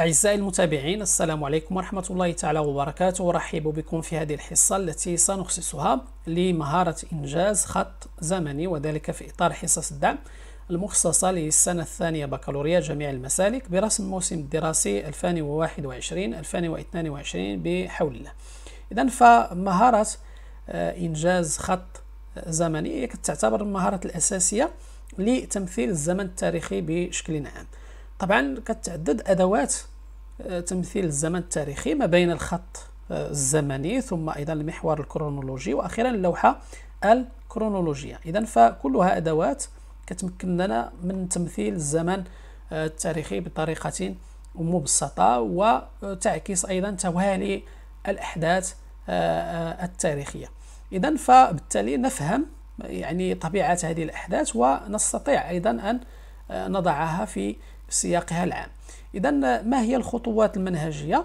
أعزائي المتابعين السلام عليكم ورحمة الله تعالى وبركاته أرحب بكم في هذه الحصة التي سنخصصها لمهارة إنجاز خط زمني وذلك في إطار حصص الدعم المخصصة للسنة الثانية بكالوريا جميع المسالك برسم الموسم الدراسي 2021-2022 بحول الله إذا فمهارة آه، إنجاز خط زمني تعتبر المهارة الأساسية لتمثيل الزمن التاريخي بشكل عام طبعا كتعدد ادوات آه، تمثيل الزمن التاريخي ما بين الخط آه، الزمني ثم ايضا المحور الكرونولوجي واخيرا اللوحه الكرونولوجيه اذا فكلها ادوات كتمكن لنا من تمثيل الزمن آه، التاريخي بطريقه مبسطه وتعكس ايضا توالي الاحداث التاريخيه اذا فبالتالي نفهم يعني طبيعه هذه الاحداث ونستطيع ايضا ان نضعها في سياقها العام إذا ما هي الخطوات المنهجية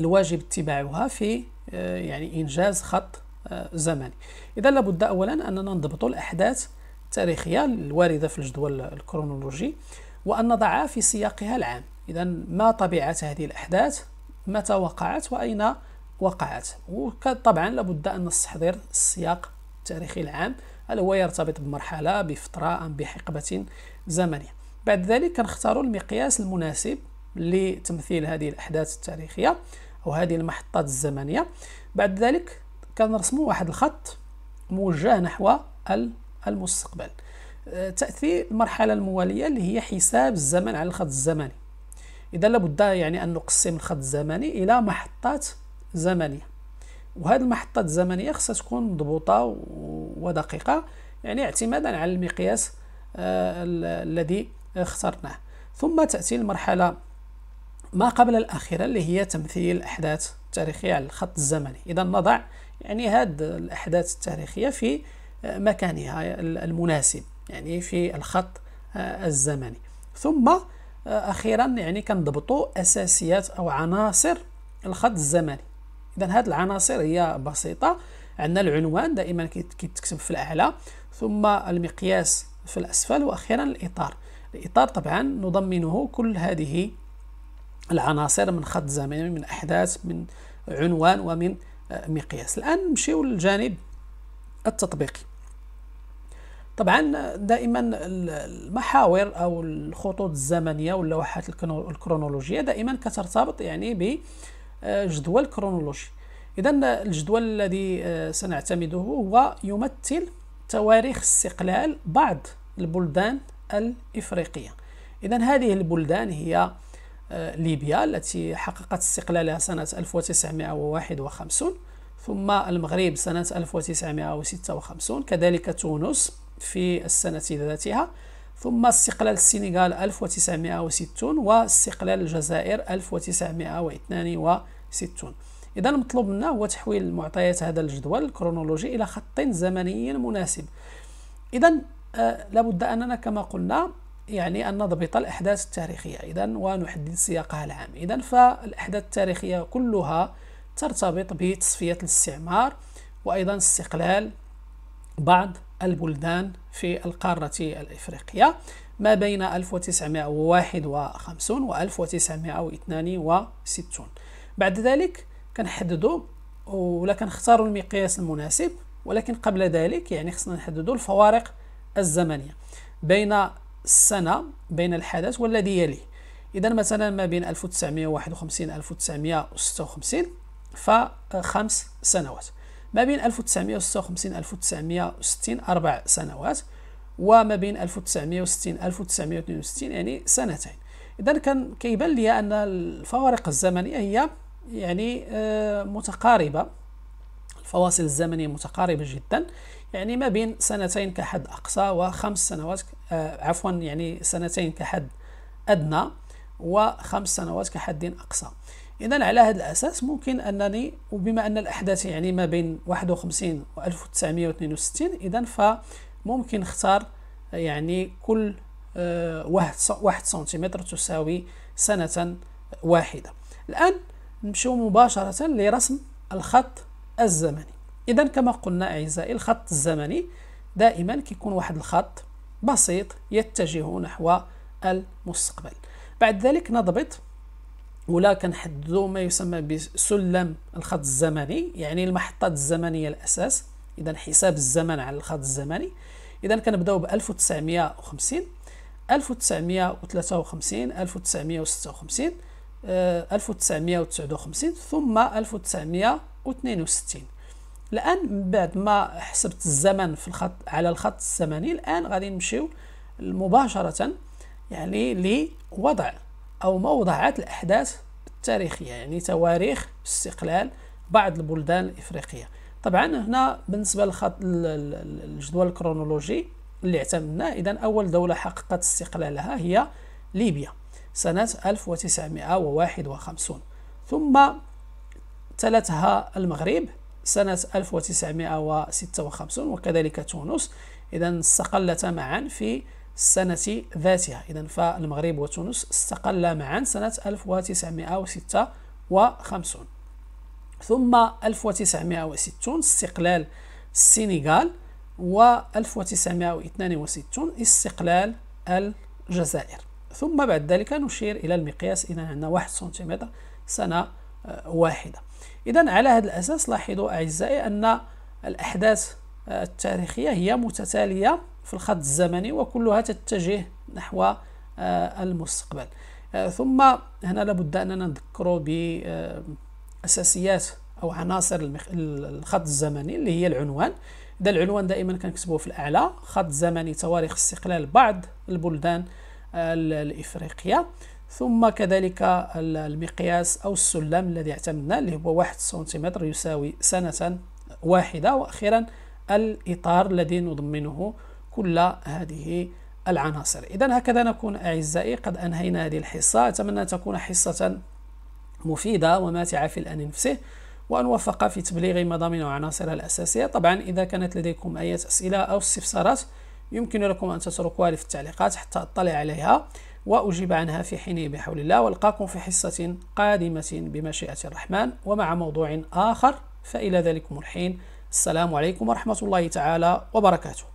الواجب اتباعها في آه، يعني إنجاز خط آه، زمني إذا لابد أولا أننا نضبط الأحداث التاريخية الواردة في الجدول الكرونولوجي وأن نضعها في سياقها العام إذا ما طبيعة هذه الأحداث متى وقعت وأين وقعت وطبعا لابد أن نستحضر السياق التاريخي العام هل هو يرتبط بمرحلة بفترة أم بحقبة زمنية بعد ذلك كنختاروا المقياس المناسب لتمثيل هذه الأحداث التاريخية أو هذه المحطات الزمنية بعد ذلك كنرسموا واحد الخط موجه نحو المستقبل آه، تأتي المرحلة الموالية اللي هي حساب الزمن على الخط الزمني إذا لابد يعني أن نقسم الخط الزمني إلى محطات زمنية وهذه المحطات الزمنية خصها تكون مضبوطة ودقيقة يعني اعتمادا على المقياس آه، الذي اخترناه ثم تأتي المرحلة ما قبل الأخيرة اللي هي تمثيل الأحداث التاريخية على الخط الزمني إذا نضع يعني هذه الأحداث التاريخية في مكانها المناسب يعني في الخط الزمني ثم أخيرا يعني كنضبطوا أساسيات أو عناصر الخط الزمني إذا هذه العناصر هي بسيطة عندنا العنوان دائما كيتكتب في الأعلى ثم المقياس في الأسفل وأخيرا الإطار الإطار طبعا نضمنه كل هذه العناصر من خط زمني من أحداث من عنوان ومن آه، مقياس الآن نمشيو للجانب التطبيقي طبعا آه، دائما المحاور او الخطوط الزمنيه واللوحات الكرونولوجيه دائما كترتبط يعني بجدول آه، كرونولوجي اذا الجدول الذي سنعتمده هو يمثل تواريخ استقلال بعض البلدان الإفريقية إذا هذه البلدان هي آه، ليبيا التي حققت استقلالها سنة 1951 ثم المغرب سنة 1956 كذلك تونس في السنة ذاتها ثم استقلال السنغال 1960 واستقلال الجزائر 1962 إذا المطلوب منا هو تحويل معطيات هذا الجدول الكرونولوجي إلى خط زمني مناسب إذا أه، لابد أننا كما قلنا يعني أن نضبط الأحداث التاريخية إذا ونحدد سياقها العام إذا فالأحداث التاريخية كلها ترتبط بتصفية الاستعمار وأيضا استقلال بعض البلدان في القارة الإفريقية ما بين 1951 و 1962 بعد ذلك كنحددوا ولا كنختاروا المقياس المناسب ولكن قبل ذلك يعني خصنا نحددوا الفوارق الزمنية بين السنة بين الحدث والذي يليه إذا مثلا ما بين 1951 1956 فخمس سنوات ما بين 1956 1960 أربع سنوات وما بين 1960 1962 يعني سنتين إذا كان كيبان لي أن الفوارق الزمنية هي يعني آه، متقاربة الفواصل الزمنية متقاربة جدا يعني ما بين سنتين كحد أقصى وخمس سنوات آه، عفوا يعني سنتين كحد أدنى وخمس سنوات كحد أقصى إذا على هذا الأساس ممكن أنني وبما أن الأحداث يعني ما بين 51 و 1962 إذا فممكن نختار يعني كل آه، واحد واحد سنتيمتر تساوي سنة واحدة الآن نمشيو مباشرة لرسم الخط الزمني اذا كما قلنا اعزائي الخط الزمني دائما كيكون واحد الخط بسيط يتجه نحو المستقبل بعد ذلك نضبط ولا كنحددوا ما يسمى بسلم الخط الزمني يعني المحطات الزمنيه الاساس اذا حساب الزمن على الخط الزمني اذا كنبداو ب 1950 1953 1956 1959 ثم 1962 الان من بعد ما حسبت الزمن في الخط على الخط الزمني الان غادي نمشيو مباشره يعني لوضع او موضعات الاحداث التاريخيه يعني تواريخ استقلال بعض البلدان الافريقيه طبعا هنا بالنسبه للخط الجدول الكرونولوجي اللي اعتمدناه اذا اول دوله حققت استقلالها هي ليبيا سنه 1951 ثم تلتها المغرب سنة 1956 وكذلك تونس إذا استقلتا معا في السنة ذاتها إذا فالمغرب وتونس استقلا معا سنة 1956 ثم 1960 استقلال السنغال و 1962 استقلال الجزائر ثم بعد ذلك نشير إلى المقياس إذا عندنا 1 سنتيمتر سنة آه، واحدة إذا على هذا الأساس لاحظوا أعزائي أن الأحداث آه، التاريخية هي متتالية في الخط الزمني وكلها تتجه نحو آه، المستقبل ثم هنا لابد أننا نذكر بأساسيات أو عناصر الخط الزمني اللي هي العنوان ده العنوان دائما كنكتبوه في الأعلى خط زمني تواريخ استقلال بعض البلدان الإفريقية ثم كذلك المقياس أو السلم الذي اعتمدناه اللي هو واحد سنتيمتر يساوي سنة واحدة وأخيرا الإطار الذي نضمنه كل هذه العناصر إذا هكذا نكون أعزائي قد أنهينا هذه الحصة أتمنى أن تكون حصة مفيدة وماتعة في الآن نفسه وأن وفق في تبليغ مضامين وعناصرها الأساسية طبعا إذا كانت لديكم أي أسئلة أو استفسارات يمكن لكم أن تتركوها في التعليقات حتى أطلع عليها وأجيب عنها في حينه بحول الله والقاكم في حصة قادمة بمشيئة الرحمن ومع موضوع آخر فإلى ذلكم الحين السلام عليكم ورحمة الله تعالى وبركاته